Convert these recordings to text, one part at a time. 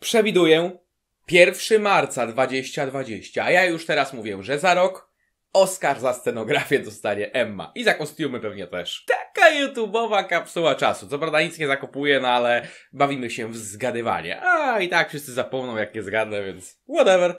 przewiduję 1 marca 2020, a ja już teraz mówię, że za rok Oscar za scenografię dostanie Emma. I za kostiumy pewnie też. Taka YouTube'owa kapsuła czasu. Co prawda nic nie zakupuje, no ale bawimy się w zgadywanie. A i tak wszyscy zapomną jak nie zgadnę, więc whatever.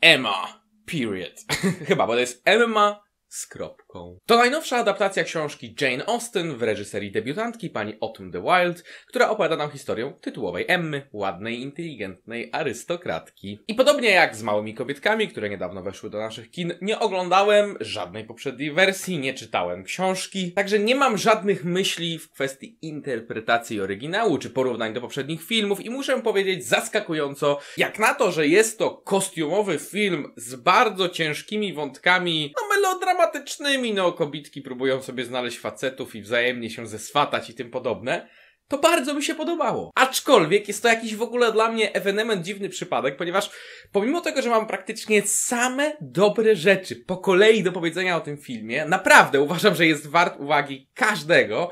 Emma. Period. Chyba, bo to jest Emma z kropką. To najnowsza adaptacja książki Jane Austen w reżyserii debiutantki pani Autumn the Wild, która opowiada nam historię tytułowej Emmy, ładnej, inteligentnej arystokratki. I podobnie jak z Małymi Kobietkami, które niedawno weszły do naszych kin, nie oglądałem żadnej poprzedniej wersji, nie czytałem książki, także nie mam żadnych myśli w kwestii interpretacji oryginału czy porównań do poprzednich filmów i muszę powiedzieć zaskakująco, jak na to, że jest to kostiumowy film z bardzo ciężkimi wątkami, no melodramatycznymi, dramatycznymi, no kobitki próbują sobie znaleźć facetów i wzajemnie się zeswatać i tym podobne, to bardzo mi się podobało. Aczkolwiek jest to jakiś w ogóle dla mnie ewenement dziwny przypadek, ponieważ pomimo tego, że mam praktycznie same dobre rzeczy po kolei do powiedzenia o tym filmie, naprawdę uważam, że jest wart uwagi każdego,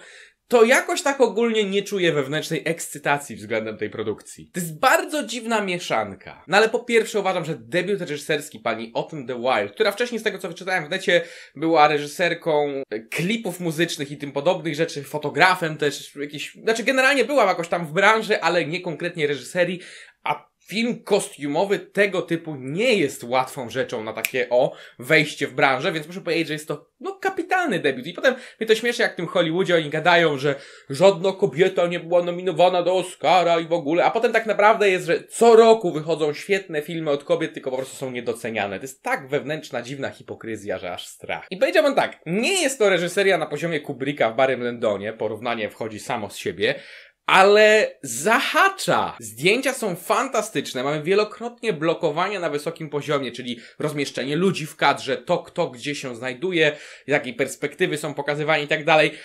to jakoś tak ogólnie nie czuję wewnętrznej ekscytacji względem tej produkcji. To jest bardzo dziwna mieszanka. No ale po pierwsze uważam, że debiut reżyserski pani Autumn The Wild, która wcześniej z tego co wyczytałem w necie była reżyserką klipów muzycznych i tym podobnych rzeczy, fotografem też, jakiś, znaczy generalnie była jakoś tam w branży, ale nie konkretnie reżyserii, film kostiumowy tego typu nie jest łatwą rzeczą na takie o wejście w branżę, więc muszę powiedzieć, że jest to no kapitalny debiut. I potem mnie to śmieszy, jak w tym Hollywoodzie oni gadają, że żadna kobieta nie była nominowana do Oscara i w ogóle, a potem tak naprawdę jest, że co roku wychodzą świetne filmy od kobiet, tylko po prostu są niedoceniane. To jest tak wewnętrzna, dziwna hipokryzja, że aż strach. I powiedziałbym tak, nie jest to reżyseria na poziomie Kubricka w Barym Lendonie, porównanie wchodzi samo z siebie, ale zahacza. Zdjęcia są fantastyczne, mamy wielokrotnie blokowania na wysokim poziomie, czyli rozmieszczenie ludzi w kadrze, to kto gdzie się znajduje, jakiej perspektywy są pokazywane i tak dalej.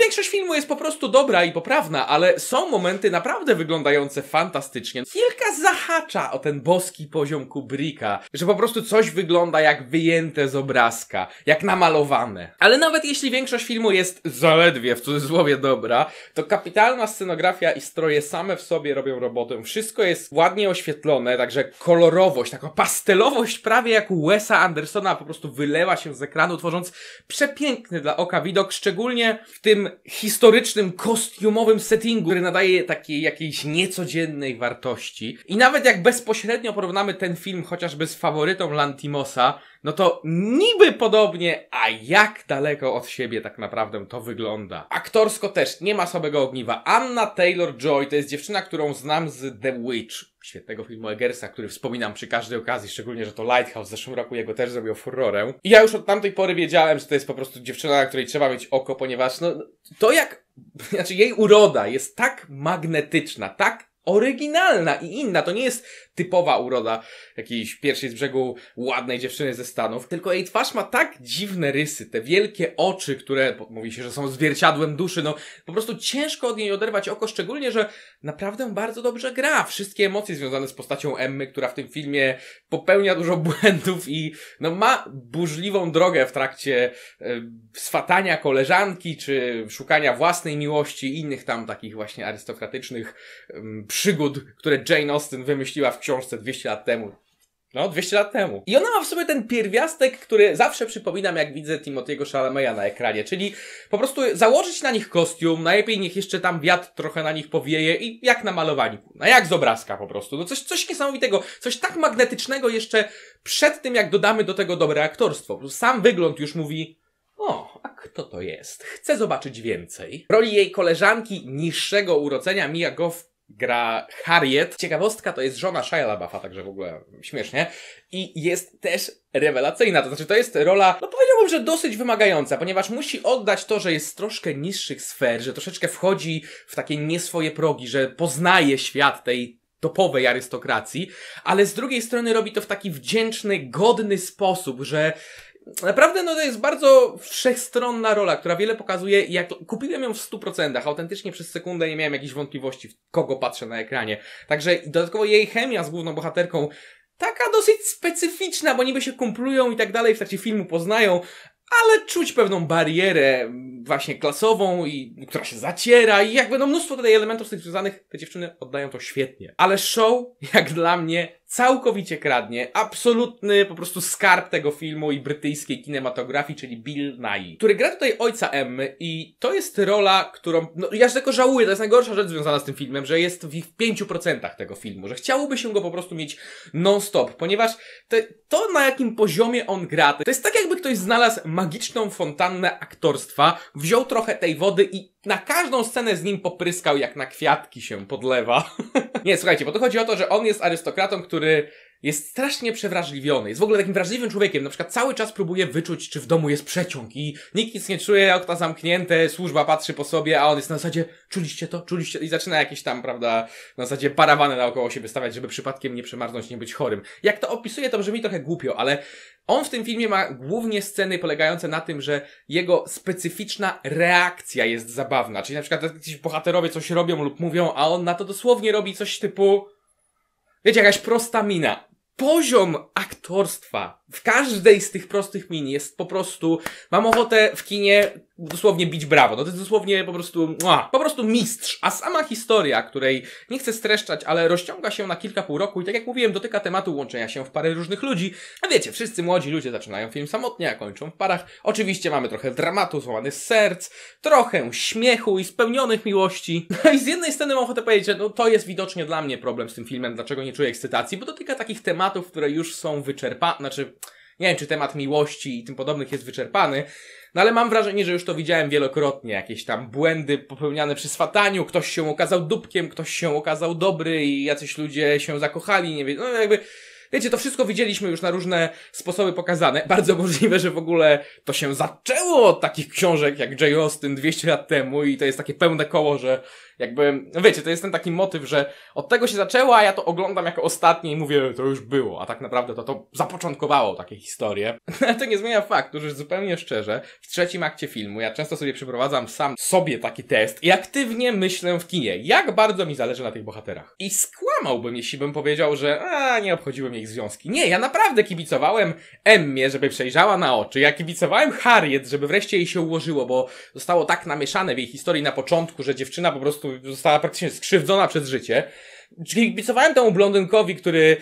Większość filmu jest po prostu dobra i poprawna, ale są momenty naprawdę wyglądające fantastycznie. Kilka zahacza o ten boski poziom Kubricka, że po prostu coś wygląda jak wyjęte z obrazka, jak namalowane. Ale nawet jeśli większość filmu jest zaledwie w cudzysłowie dobra, to kapitalna scenografia fotografia i stroje same w sobie robią robotę. Wszystko jest ładnie oświetlone, także kolorowość, taka pastelowość prawie jak u Wes'a Andersona po prostu wylewa się z ekranu, tworząc przepiękny dla oka widok, szczególnie w tym historycznym, kostiumowym settingu, który nadaje takiej jakiejś niecodziennej wartości. I nawet jak bezpośrednio porównamy ten film chociażby z faworytą Lantimosa, no to niby podobnie, a jak daleko od siebie tak naprawdę to wygląda. Aktorsko też nie ma słabego ogniwa. Anna Taylor-Joy to jest dziewczyna, którą znam z The Witch, świetnego filmu Eggersa, który wspominam przy każdej okazji, szczególnie, że to Lighthouse w zeszłym roku jego też zrobił furorę. I ja już od tamtej pory wiedziałem, że to jest po prostu dziewczyna, na której trzeba mieć oko, ponieważ no, to jak, znaczy jej uroda jest tak magnetyczna, tak oryginalna i inna. To nie jest typowa uroda jakiejś pierwszej z brzegu ładnej dziewczyny ze Stanów, tylko jej twarz ma tak dziwne rysy, te wielkie oczy, które mówi się, że są zwierciadłem duszy, no po prostu ciężko od niej oderwać oko, szczególnie, że naprawdę bardzo dobrze gra. Wszystkie emocje związane z postacią Emmy, która w tym filmie popełnia dużo błędów i no ma burzliwą drogę w trakcie e, swatania koleżanki, czy szukania własnej miłości, innych tam takich właśnie arystokratycznych przygód, które Jane Austen wymyśliła w książce książce 200 lat temu. No, 200 lat temu. I ona ma w sobie ten pierwiastek, który zawsze przypominam, jak widzę Timothy'ego Chalamet'a na ekranie, czyli po prostu założyć na nich kostium, najlepiej niech jeszcze tam wiatr trochę na nich powieje i jak namalowani, no jak z obrazka po prostu. No coś, coś niesamowitego, coś tak magnetycznego jeszcze przed tym, jak dodamy do tego dobre aktorstwo. Sam wygląd już mówi, o, a kto to jest? Chcę zobaczyć więcej. Roli jej koleżanki niższego urodzenia Mia Goff gra Harriet. Ciekawostka to jest żona Shia LaBeoufa, także w ogóle śmiesznie. I jest też rewelacyjna, to znaczy to jest rola, no powiedziałbym, że dosyć wymagająca, ponieważ musi oddać to, że jest troszkę niższych sfer, że troszeczkę wchodzi w takie nieswoje progi, że poznaje świat tej topowej arystokracji, ale z drugiej strony robi to w taki wdzięczny, godny sposób, że naprawdę no, to jest bardzo wszechstronna rola, która wiele pokazuje. Jak kupiłem ją w 100%, autentycznie przez sekundę nie miałem jakichś wątpliwości, w kogo patrzę na ekranie. Także dodatkowo jej chemia z główną bohaterką taka dosyć specyficzna, bo niby się kumplują i tak dalej, w trakcie filmu poznają, ale czuć pewną barierę mm, właśnie klasową, i, która się zaciera i jakby no mnóstwo tutaj elementów z tych związanych, te dziewczyny oddają to świetnie. Ale show, jak dla mnie, całkowicie kradnie absolutny po prostu skarb tego filmu i brytyjskiej kinematografii, czyli Bill Nye, który gra tutaj ojca Emmy i to jest rola, którą, no ja się tego żałuję, to jest najgorsza rzecz związana z tym filmem, że jest w 5% tego filmu, że chciałoby się go po prostu mieć non-stop, ponieważ te, to na jakim poziomie on gra, to jest tak jakby ktoś znalazł magiczną fontannę aktorstwa, wziął trochę tej wody i na każdą scenę z nim popryskał, jak na kwiatki się podlewa. nie, słuchajcie, bo to chodzi o to, że on jest arystokratą, który jest strasznie przewrażliwiony, jest w ogóle takim wrażliwym człowiekiem, na przykład cały czas próbuje wyczuć, czy w domu jest przeciąg i nikt nic nie czuje, okna zamknięte, służba patrzy po sobie, a on jest na zasadzie, czuliście to, czuliście, i zaczyna jakieś tam, prawda, na zasadzie parawany naokoło się wystawiać, żeby przypadkiem nie przemarznąć, nie być chorym. Jak to opisuje, to brzmi trochę głupio, ale on w tym filmie ma głównie sceny polegające na tym, że jego specyficzna reakcja jest zabawna, czyli na przykład jakiś bohaterowie coś robią lub mówią, a on na to dosłownie robi coś typu, wiecie, jakaś prosta mina poziom aktorstwa w każdej z tych prostych min jest po prostu, mam ochotę w kinie dosłownie bić brawo. No to jest dosłownie po prostu, mua, po prostu mistrz. A sama historia, której nie chcę streszczać, ale rozciąga się na kilka pół roku i tak jak mówiłem, dotyka tematu łączenia się w parę różnych ludzi. A wiecie, wszyscy młodzi ludzie zaczynają film samotnie, a kończą w parach. Oczywiście mamy trochę dramatu, złamanych serc, trochę śmiechu i spełnionych miłości. No i z jednej strony mam ochotę powiedzieć, że no to jest widocznie dla mnie problem z tym filmem, dlaczego nie czuję ekscytacji, bo dotyka takich tematów, które już są wyczerpane, znaczy nie wiem, czy temat miłości i tym podobnych jest wyczerpany, no ale mam wrażenie, że już to widziałem wielokrotnie. Jakieś tam błędy popełniane przy swataniu, ktoś się okazał dupkiem, ktoś się okazał dobry i jacyś ludzie się zakochali, nie wiem, no jakby... Wiecie, to wszystko widzieliśmy już na różne sposoby pokazane. Bardzo możliwe, że w ogóle to się zaczęło od takich książek jak J. Austin 200 lat temu i to jest takie pełne koło, że jakby, no wiecie, to jest ten taki motyw, że od tego się zaczęło, a ja to oglądam jako ostatnie i mówię, to już było, a tak naprawdę to to zapoczątkowało takie historie. Ale to nie zmienia faktu, że zupełnie szczerze, w trzecim akcie filmu ja często sobie przeprowadzam sam sobie taki test i aktywnie myślę w kinie, jak bardzo mi zależy na tych bohaterach. I skłamałbym, jeśli bym powiedział, że a, nie obchodziłem ich związki. Nie, ja naprawdę kibicowałem Emmie, żeby przejrzała na oczy, ja kibicowałem Harriet, żeby wreszcie jej się ułożyło, bo zostało tak namieszane w jej historii na początku, że dziewczyna po prostu została praktycznie skrzywdzona przez życie. Czyli bicowałem temu blondynkowi, który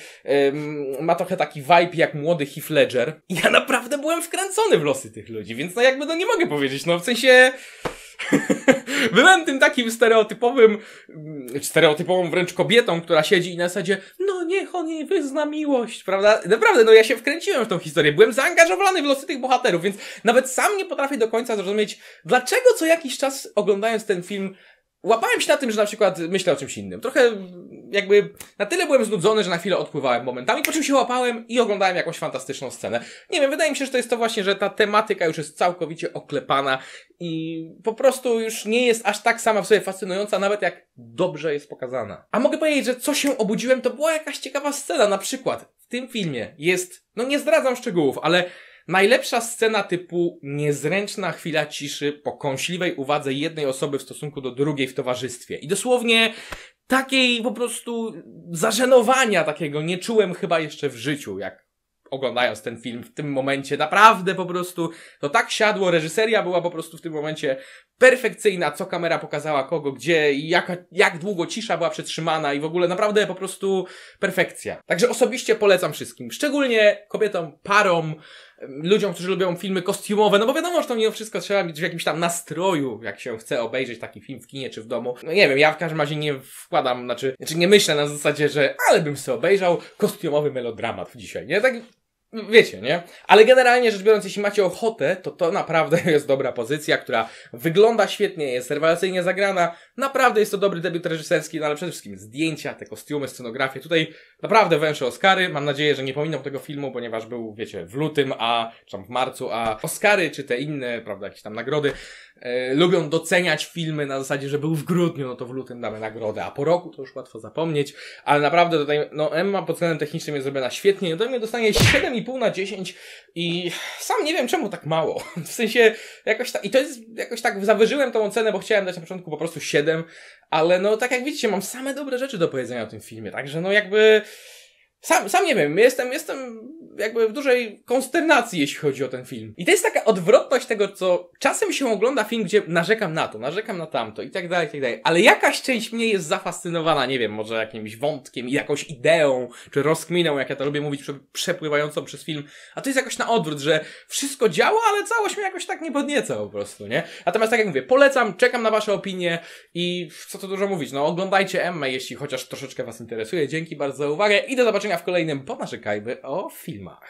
ym, ma trochę taki vibe jak młody Heath Ledger. I ja naprawdę byłem wkręcony w losy tych ludzi, więc no jakby no nie mogę powiedzieć, no w sensie... Byłem tym takim stereotypowym, mm, stereotypową wręcz kobietą, która siedzi i na zasadzie, no niech on jej wyzna miłość, prawda? Naprawdę, no ja się wkręciłem w tą historię, byłem zaangażowany w losy tych bohaterów, więc nawet sam nie potrafię do końca zrozumieć, dlaczego co jakiś czas oglądając ten film łapałem się na tym, że na przykład myślę o czymś innym. Trochę jakby na tyle byłem znudzony, że na chwilę odpływałem momentami, po czym się łapałem i oglądałem jakąś fantastyczną scenę. Nie wiem, wydaje mi się, że to jest to właśnie, że ta tematyka już jest całkowicie oklepana i po prostu już nie jest aż tak sama w sobie fascynująca, nawet jak dobrze jest pokazana. A mogę powiedzieć, że co się obudziłem, to była jakaś ciekawa scena, na przykład w tym filmie jest, no nie zdradzam szczegółów, ale Najlepsza scena typu niezręczna chwila ciszy po kąśliwej uwadze jednej osoby w stosunku do drugiej w towarzystwie. I dosłownie takiej po prostu zażenowania takiego nie czułem chyba jeszcze w życiu, jak oglądając ten film w tym momencie. Naprawdę po prostu to tak siadło, reżyseria była po prostu w tym momencie perfekcyjna, co kamera pokazała kogo, gdzie i jaka, jak długo cisza była przetrzymana i w ogóle naprawdę po prostu perfekcja. Także osobiście polecam wszystkim, szczególnie kobietom, parom, ludziom, którzy lubią filmy kostiumowe, no bo wiadomo, że to mimo wszystko trzeba mieć w jakimś tam nastroju, jak się chce obejrzeć taki film w kinie czy w domu. No nie wiem, ja w każdym razie nie wkładam, znaczy, znaczy nie myślę na zasadzie, że ale bym sobie obejrzał kostiumowy melodramat dzisiaj, nie? Tak no, wiecie, nie? Ale generalnie rzecz biorąc, jeśli macie ochotę, to to naprawdę jest dobra pozycja, która wygląda świetnie, jest rewelacyjnie zagrana. Naprawdę jest to dobry debiut reżyserski, no ale przede wszystkim zdjęcia, te kostiumy, scenografie. Tutaj naprawdę węsze Oscary. Mam nadzieję, że nie pominą tego filmu, ponieważ był, wiecie, w lutym, a, czy tam w marcu, a Oscary, czy te inne, prawda, jakieś tam nagrody, E, lubią doceniać filmy na zasadzie, że był w grudniu, no to w lutym damy nagrodę, a po roku to już łatwo zapomnieć, ale naprawdę tutaj, no Emma pod względem technicznym jest zrobiona świetnie, do mnie dostanie 7,5 na 10 i sam nie wiem czemu tak mało, w sensie jakoś tak, i to jest, jakoś tak zawyżyłem tą ocenę, bo chciałem dać na początku po prostu 7, ale no tak jak widzicie, mam same dobre rzeczy do powiedzenia o tym filmie, także no jakby... Sam, sam nie wiem, jestem, jestem jakby w dużej konsternacji, jeśli chodzi o ten film. I to jest taka odwrotność tego, co czasem się ogląda film, gdzie narzekam na to, narzekam na tamto i tak dalej, i tak dalej. Ale jakaś część mnie jest zafascynowana, nie wiem, może jakimś wątkiem, jakąś ideą, czy rozkminą, jak ja to lubię mówić, przepływającą przez film. A to jest jakoś na odwrót, że wszystko działa, ale całość mnie jakoś tak nie podnieca po prostu, nie? Natomiast tak jak mówię, polecam, czekam na wasze opinie i co tu dużo mówić, no oglądajcie Emmę, jeśli chociaż troszeczkę was interesuje. Dzięki bardzo za uwagę i do zobaczenia w kolejnym Ponarzekajmy o filmach. ま